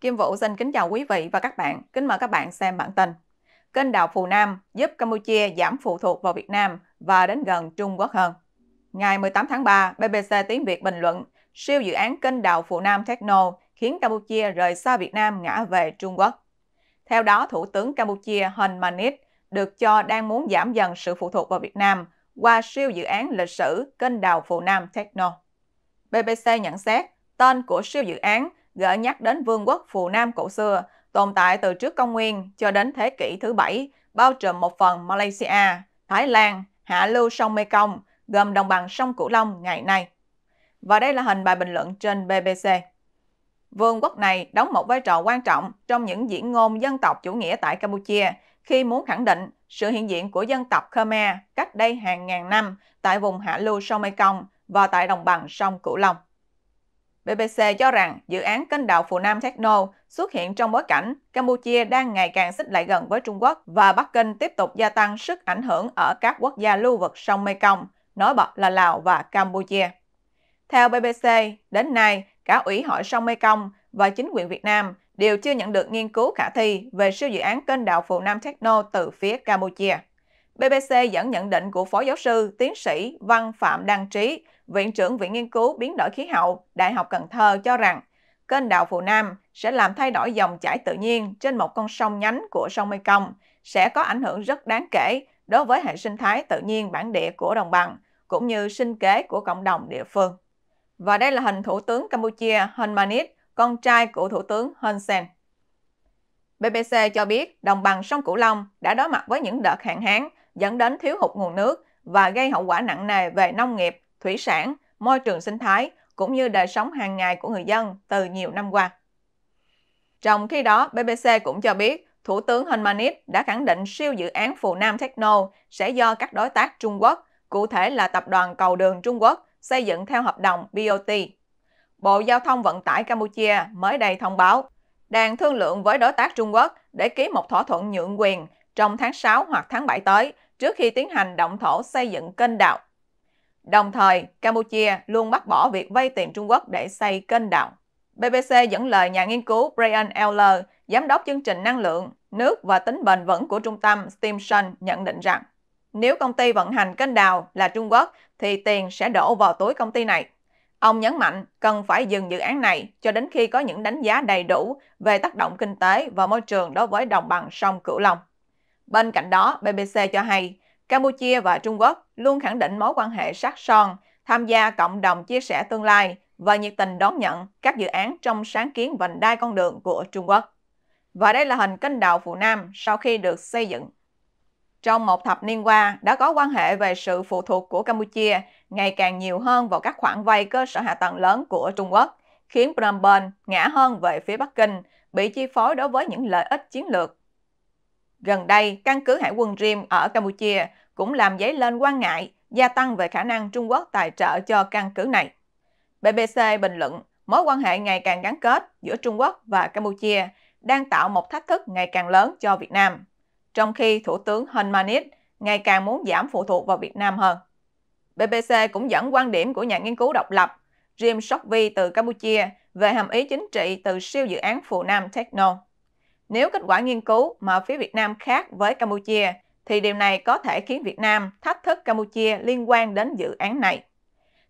Kim Vũ xin kính chào quý vị và các bạn. Kính mời các bạn xem bản tin. Kênh đào Phù Nam giúp Campuchia giảm phụ thuộc vào Việt Nam và đến gần Trung Quốc hơn. Ngày 18 tháng 3, BBC Tiếng Việt bình luận siêu dự án kênh đào Phù Nam Techno khiến Campuchia rời xa Việt Nam ngã về Trung Quốc. Theo đó, Thủ tướng Campuchia Hun Manet được cho đang muốn giảm dần sự phụ thuộc vào Việt Nam qua siêu dự án lịch sử kênh đào Phù Nam Techno. BBC nhận xét tên của siêu dự án gợi nhắc đến vương quốc Phù Nam cổ xưa, tồn tại từ trước công nguyên cho đến thế kỷ thứ bảy, bao trùm một phần Malaysia, Thái Lan, hạ lưu sông Mekong, gồm đồng bằng sông Cửu Long ngày nay. Và đây là hình bài bình luận trên BBC. Vương quốc này đóng một vai trò quan trọng trong những diễn ngôn dân tộc chủ nghĩa tại Campuchia khi muốn khẳng định sự hiện diện của dân tộc Khmer cách đây hàng ngàn năm tại vùng hạ lưu sông Mekong và tại đồng bằng sông Cửu Long. BBC cho rằng dự án kênh đào Phù Nam Techno xuất hiện trong bối cảnh Campuchia đang ngày càng xích lại gần với Trung Quốc và Bắc Kinh tiếp tục gia tăng sức ảnh hưởng ở các quốc gia lưu vực sông Mekong, nổi bật là Lào và Campuchia. Theo BBC, đến nay, cả Ủy hội sông Mekong và chính quyền Việt Nam đều chưa nhận được nghiên cứu khả thi về siêu dự án kênh đào Phù Nam Techno từ phía Campuchia. BBC dẫn nhận định của Phó Giáo sư, Tiến sĩ Văn Phạm Đăng Trí, Viện trưởng Viện Nghiên cứu Biến đổi Khí hậu, Đại học Cần Thơ cho rằng kênh đào Phù Nam sẽ làm thay đổi dòng chảy tự nhiên trên một con sông nhánh của sông Mekong, sẽ có ảnh hưởng rất đáng kể đối với hệ sinh thái tự nhiên bản địa của đồng bằng, cũng như sinh kế của cộng đồng địa phương. Và đây là hình Thủ tướng Campuchia Hun Manet, con trai của Thủ tướng Hun Sen. BBC cho biết đồng bằng sông Cửu Long đã đối mặt với những đợt hạn hán dẫn đến thiếu hụt nguồn nước và gây hậu quả nặng nề về nông nghiệp, thủy sản, môi trường sinh thái cũng như đời sống hàng ngày của người dân từ nhiều năm qua. Trong khi đó, BBC cũng cho biết Thủ tướng Hun Manet đã khẳng định siêu dự án Phù Nam Techno sẽ do các đối tác Trung Quốc, cụ thể là Tập đoàn Cầu đường Trung Quốc, xây dựng theo hợp đồng BOT. Bộ Giao thông Vận tải Campuchia mới đây thông báo đang thương lượng với đối tác Trung Quốc để ký một thỏa thuận nhượng quyền trong tháng 6 hoặc tháng 7 tới trước khi tiến hành động thổ xây dựng kênh đạo. Đồng thời, Campuchia luôn bác bỏ việc vay tiền Trung Quốc để xây kênh đạo. BBC dẫn lời nhà nghiên cứu Brian Eller, giám đốc chương trình năng lượng, nước và tính bền vững của trung tâm Stimson nhận định rằng nếu công ty vận hành kênh đào là Trung Quốc thì tiền sẽ đổ vào túi công ty này. Ông nhấn mạnh cần phải dừng dự án này cho đến khi có những đánh giá đầy đủ về tác động kinh tế và môi trường đối với đồng bằng sông Cửu Long. Bên cạnh đó, BBC cho hay, Campuchia và Trung Quốc luôn khẳng định mối quan hệ sắc son, tham gia cộng đồng chia sẻ tương lai và nhiệt tình đón nhận các dự án trong sáng kiến vành đai con đường của Trung Quốc. Và đây là hình kênh đào Phụ Nam sau khi được xây dựng. Trong một thập niên qua, đã có quan hệ về sự phụ thuộc của Campuchia ngày càng nhiều hơn vào các khoản vay cơ sở hạ tầng lớn của Trung Quốc, khiến Phnom Penh ngã hơn về phía Bắc Kinh, bị chi phối đối với những lợi ích chiến lược Gần đây, căn cứ hải quân Rim ở Campuchia cũng làm dấy lên quan ngại gia tăng về khả năng Trung Quốc tài trợ cho căn cứ này. BBC bình luận, mối quan hệ ngày càng gắn kết giữa Trung Quốc và Campuchia đang tạo một thách thức ngày càng lớn cho Việt Nam, trong khi Thủ tướng Hun Manet ngày càng muốn giảm phụ thuộc vào Việt Nam hơn. BBC cũng dẫn quan điểm của nhà nghiên cứu độc lập Jim Shokvi từ Campuchia về hàm ý chính trị từ siêu dự án Phù Nam Techno. Nếu kết quả nghiên cứu mà phía Việt Nam khác với Campuchia, thì điều này có thể khiến Việt Nam thách thức Campuchia liên quan đến dự án này.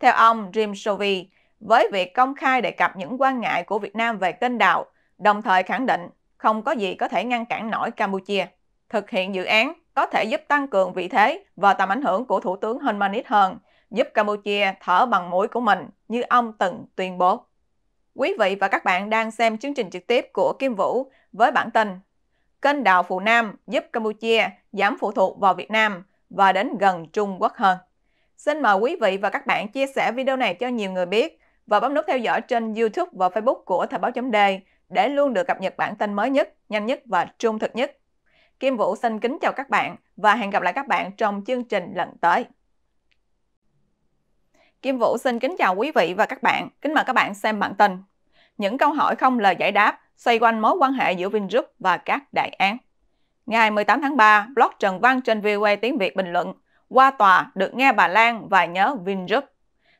Theo ông Jim Sovey, với việc công khai đề cập những quan ngại của Việt Nam về kênh đào, đồng thời khẳng định không có gì có thể ngăn cản nổi Campuchia. Thực hiện dự án có thể giúp tăng cường vị thế và tầm ảnh hưởng của Thủ tướng Hun Manet hơn, giúp Campuchia thở bằng mũi của mình như ông từng tuyên bố. Quý vị và các bạn đang xem chương trình trực tiếp của Kim Vũ với bản tin Kênh đào Phụ Nam giúp Campuchia giảm phụ thuộc vào Việt Nam và đến gần Trung Quốc hơn. Xin mời quý vị và các bạn chia sẻ video này cho nhiều người biết và bấm nút theo dõi trên YouTube và Facebook của Thời báo chấm để luôn được cập nhật bản tin mới nhất, nhanh nhất và trung thực nhất. Kim Vũ xin kính chào các bạn và hẹn gặp lại các bạn trong chương trình lần tới. Kim Vũ xin kính chào quý vị và các bạn. Kính mời các bạn xem bản tin. Những câu hỏi không lời giải đáp xoay quanh mối quan hệ giữa Vingroup và các đại án. Ngày 18 tháng 3, blog Trần Văn trên VOA tiếng Việt bình luận qua tòa được nghe bà Lan và nhớ Vingroup.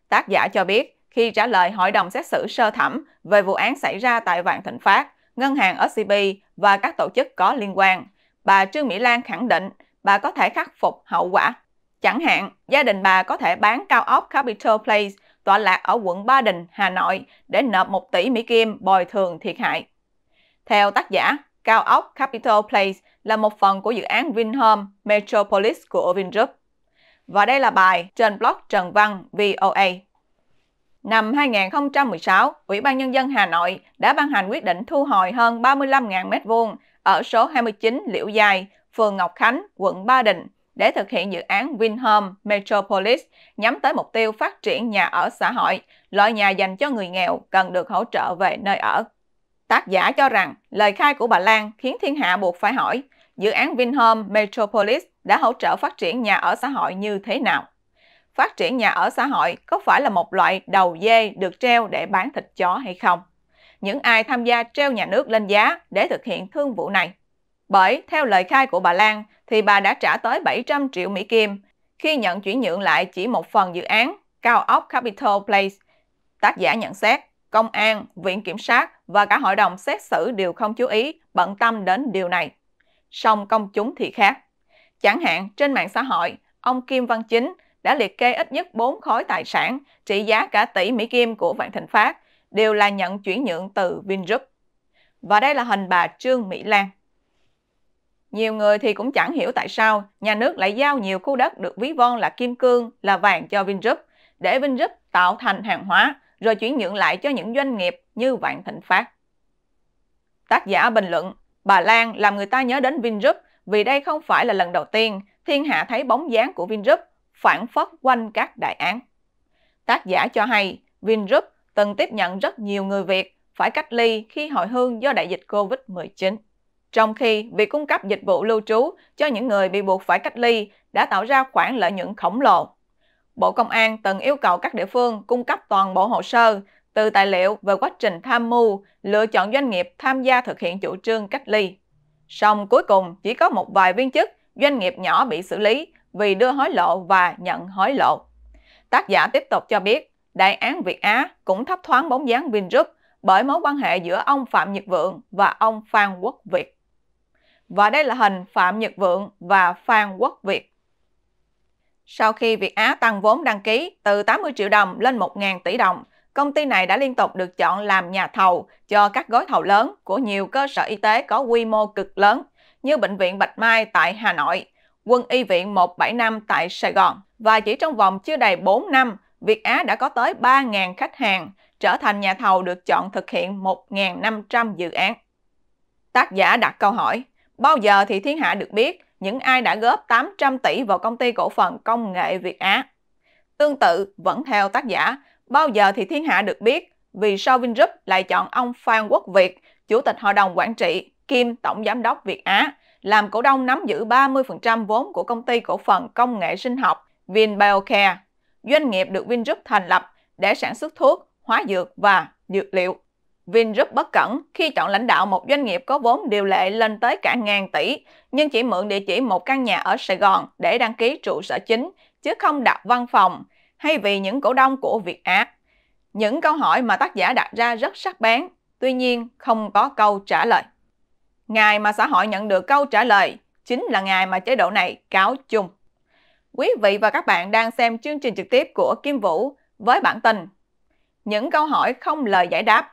Tác giả cho biết, khi trả lời hội đồng xét xử sơ thẩm về vụ án xảy ra tại Vạn Thịnh Phát, ngân hàng SCB và các tổ chức có liên quan, bà Trương Mỹ Lan khẳng định bà có thể khắc phục hậu quả Chẳng hạn, gia đình bà có thể bán cao ốc Capital Place tọa lạc ở quận Ba Đình, Hà Nội để nộp 1 tỷ Mỹ Kim bồi thường thiệt hại. Theo tác giả, cao ốc Capital Place là một phần của dự án Vinhome Metropolis của Vingroup. Và đây là bài trên blog Trần Văn VOA. Năm 2016, Ủy ban Nhân dân Hà Nội đã ban hành quyết định thu hồi hơn 35.000 m2 ở số 29 Liễu Giai, phường Ngọc Khánh, quận Ba Đình để thực hiện dự án Vinhome Metropolis nhắm tới mục tiêu phát triển nhà ở xã hội, loại nhà dành cho người nghèo cần được hỗ trợ về nơi ở. Tác giả cho rằng lời khai của bà Lan khiến thiên hạ buộc phải hỏi dự án Vinhome Metropolis đã hỗ trợ phát triển nhà ở xã hội như thế nào? Phát triển nhà ở xã hội có phải là một loại đầu dê được treo để bán thịt chó hay không? Những ai tham gia treo nhà nước lên giá để thực hiện thương vụ này bởi theo lời khai của bà Lan thì bà đã trả tới 700 triệu Mỹ Kim khi nhận chuyển nhượng lại chỉ một phần dự án cao ốc Capital Place. Tác giả nhận xét, công an, viện kiểm sát và cả hội đồng xét xử đều không chú ý, bận tâm đến điều này. Song công chúng thì khác. Chẳng hạn trên mạng xã hội, ông Kim Văn Chính đã liệt kê ít nhất 4 khối tài sản trị giá cả tỷ Mỹ Kim của Vạn Thịnh Phát đều là nhận chuyển nhượng từ Vingroup. Và đây là hình bà Trương Mỹ Lan. Nhiều người thì cũng chẳng hiểu tại sao nhà nước lại giao nhiều khu đất được ví von là kim cương, là vàng cho Vingroup, để Vingroup tạo thành hàng hóa rồi chuyển nhượng lại cho những doanh nghiệp như Vạn Thịnh Phát. Tác giả bình luận, bà Lan làm người ta nhớ đến Vingroup vì đây không phải là lần đầu tiên thiên hạ thấy bóng dáng của Vingroup phản phất quanh các đại án. Tác giả cho hay, Vingroup từng tiếp nhận rất nhiều người Việt phải cách ly khi hồi hương do đại dịch Covid-19 trong khi việc cung cấp dịch vụ lưu trú cho những người bị buộc phải cách ly đã tạo ra khoản lợi nhuận khổng lồ. Bộ Công an từng yêu cầu các địa phương cung cấp toàn bộ hồ sơ, từ tài liệu về quá trình tham mưu, lựa chọn doanh nghiệp tham gia thực hiện chủ trương cách ly. Song cuối cùng chỉ có một vài viên chức, doanh nghiệp nhỏ bị xử lý vì đưa hối lộ và nhận hối lộ. Tác giả tiếp tục cho biết, đại án Việt Á cũng thấp thoáng bóng dáng Vingroup bởi mối quan hệ giữa ông Phạm Nhật Vượng và ông Phan Quốc Việt và đây là hình Phạm Nhật Vượng và Phan Quốc Việt. Sau khi Việt Á tăng vốn đăng ký từ 80 triệu đồng lên 1.000 tỷ đồng, công ty này đã liên tục được chọn làm nhà thầu cho các gói thầu lớn của nhiều cơ sở y tế có quy mô cực lớn như Bệnh viện Bạch Mai tại Hà Nội, Quân y viện 175 tại Sài Gòn. Và chỉ trong vòng chưa đầy 4 năm, Việt Á đã có tới 3.000 khách hàng, trở thành nhà thầu được chọn thực hiện 1.500 dự án. Tác giả đặt câu hỏi, Bao giờ thì thiên hạ được biết những ai đã góp 800 tỷ vào công ty cổ phần công nghệ Việt Á? Tương tự, vẫn theo tác giả, bao giờ thì thiên hạ được biết vì sao Vingroup lại chọn ông Phan Quốc Việt, Chủ tịch Hội đồng Quản trị, kiêm Tổng Giám đốc Việt Á, làm cổ đông nắm giữ 30% vốn của công ty cổ phần công nghệ sinh học VinBiocare, doanh nghiệp được Vingroup thành lập để sản xuất thuốc, hóa dược và dược liệu. Vingroup bất cẩn khi chọn lãnh đạo một doanh nghiệp có vốn điều lệ lên tới cả ngàn tỷ, nhưng chỉ mượn địa chỉ một căn nhà ở Sài Gòn để đăng ký trụ sở chính, chứ không đặt văn phòng, hay vì những cổ đông của Việt Á. Những câu hỏi mà tác giả đặt ra rất sắc bén, tuy nhiên không có câu trả lời. Ngày mà xã hội nhận được câu trả lời chính là ngày mà chế độ này cáo chung. Quý vị và các bạn đang xem chương trình trực tiếp của Kim Vũ với bản tin Những câu hỏi không lời giải đáp